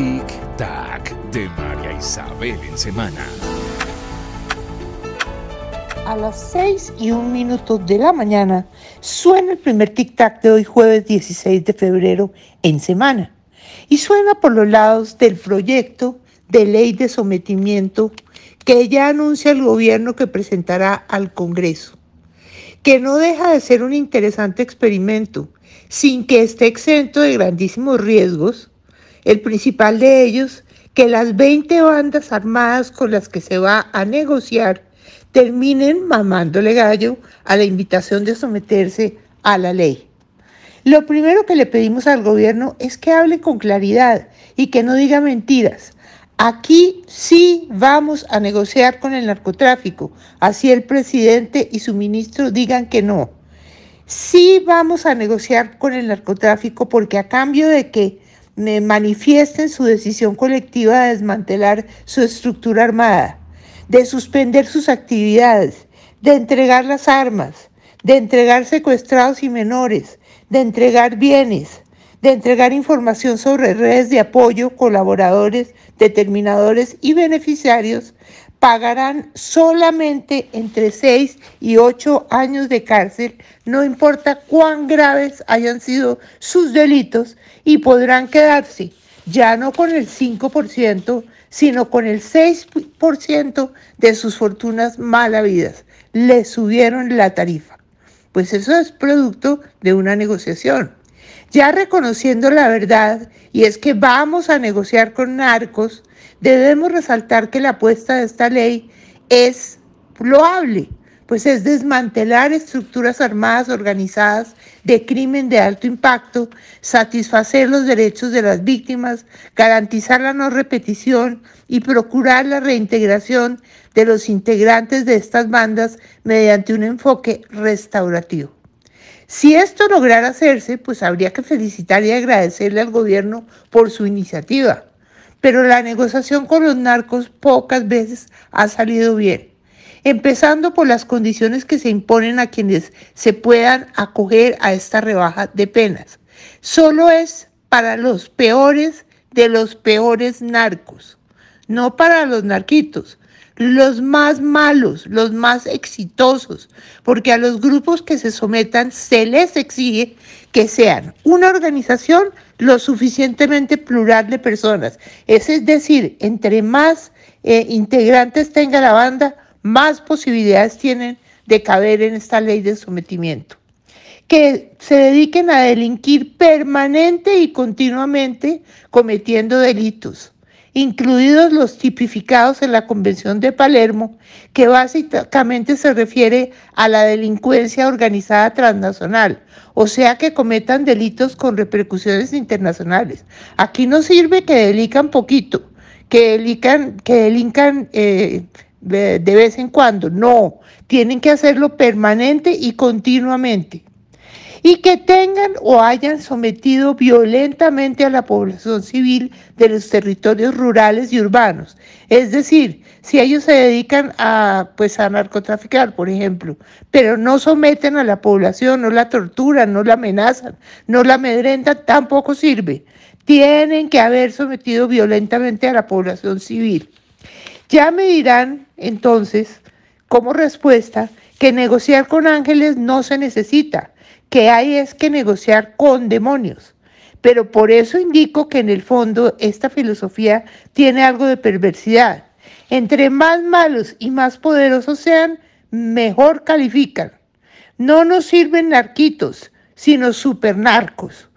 Tic Tac de María Isabel en semana. A las 6 y un minuto de la mañana suena el primer Tic Tac de hoy jueves 16 de febrero en semana y suena por los lados del proyecto de ley de sometimiento que ya anuncia el gobierno que presentará al Congreso, que no deja de ser un interesante experimento, sin que esté exento de grandísimos riesgos, el principal de ellos, que las 20 bandas armadas con las que se va a negociar terminen mamándole gallo a la invitación de someterse a la ley. Lo primero que le pedimos al gobierno es que hable con claridad y que no diga mentiras. Aquí sí vamos a negociar con el narcotráfico, así el presidente y su ministro digan que no. Sí vamos a negociar con el narcotráfico porque a cambio de que manifiesten su decisión colectiva de desmantelar su estructura armada, de suspender sus actividades, de entregar las armas, de entregar secuestrados y menores, de entregar bienes, de entregar información sobre redes de apoyo, colaboradores, determinadores y beneficiarios pagarán solamente entre 6 y 8 años de cárcel, no importa cuán graves hayan sido sus delitos, y podrán quedarse ya no con el 5%, sino con el 6% de sus fortunas mal habidas. Le subieron la tarifa. Pues eso es producto de una negociación. Ya reconociendo la verdad, y es que vamos a negociar con narcos, debemos resaltar que la apuesta de esta ley es loable, pues es desmantelar estructuras armadas organizadas de crimen de alto impacto, satisfacer los derechos de las víctimas, garantizar la no repetición y procurar la reintegración de los integrantes de estas bandas mediante un enfoque restaurativo. Si esto lograra hacerse, pues habría que felicitar y agradecerle al gobierno por su iniciativa. Pero la negociación con los narcos pocas veces ha salido bien, empezando por las condiciones que se imponen a quienes se puedan acoger a esta rebaja de penas. Solo es para los peores de los peores narcos, no para los narquitos, los más malos, los más exitosos, porque a los grupos que se sometan se les exige que sean una organización lo suficientemente plural de personas. Es, decir, entre más eh, integrantes tenga la banda, más posibilidades tienen de caber en esta ley de sometimiento. Que se dediquen a delinquir permanente y continuamente cometiendo delitos incluidos los tipificados en la Convención de Palermo, que básicamente se refiere a la delincuencia organizada transnacional, o sea que cometan delitos con repercusiones internacionales. Aquí no sirve que delican poquito, que delican, que delincan eh, de vez en cuando, no, tienen que hacerlo permanente y continuamente y que tengan o hayan sometido violentamente a la población civil de los territorios rurales y urbanos. Es decir, si ellos se dedican pues, a, narcotraficar, por ejemplo, pero no someten a la población, no la torturan, no la amenazan, no la amedrentan, tampoco sirve. Tienen que haber sometido violentamente a la población civil. Ya me dirán entonces, como respuesta, que negociar con ángeles no se necesita, que hay es que negociar con demonios. Pero por eso indico que en el fondo esta filosofía tiene algo de perversidad. Entre más malos y más poderosos sean, mejor califican. No nos sirven narquitos, sino supernarcos.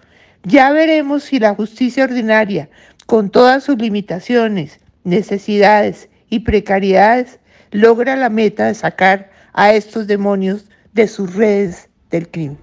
Ya veremos si la justicia ordinaria, con todas sus limitaciones, necesidades y precariedades, logra la meta de sacar a estos demonios de sus redes del crimen.